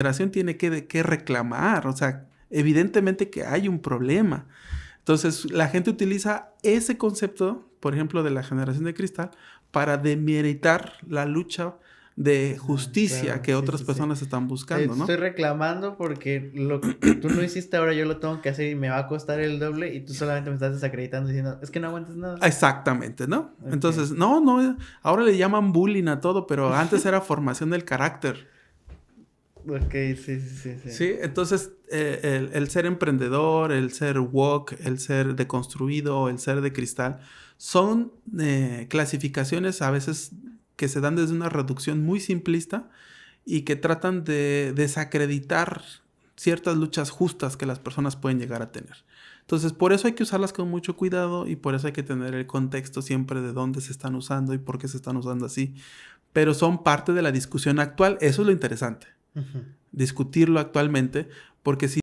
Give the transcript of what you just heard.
generación tiene que, que reclamar, o sea, evidentemente que hay un problema. Entonces, la gente utiliza ese concepto, por ejemplo, de la generación de cristal, para demeritar la lucha de ah, justicia que otras personas están buscando, ¿no? Estoy reclamando porque lo que tú no hiciste ahora yo lo tengo que hacer y me va a costar el doble y tú solamente me estás desacreditando diciendo, es que no aguantas nada. Exactamente, ¿no? Entonces, no, no, ahora le llaman bullying a todo, pero antes era formación del carácter. Ok, sí, sí, sí. Sí, ¿Sí? entonces eh, el, ser emprendedor, el ser woke, el ser deconstruido, el ser de cristal, son eh, clasificaciones a veces que se dan desde una reducción muy simplista y que tratan de desacreditar ciertas luchas justas que las personas pueden llegar a tener. Entonces, por eso hay que usarlas con mucho cuidado y por eso hay que tener el contexto siempre de dónde se están usando y por qué se están usando así. Pero son parte de la discusión actual, eso es lo interesante discutirlo actualmente, porque si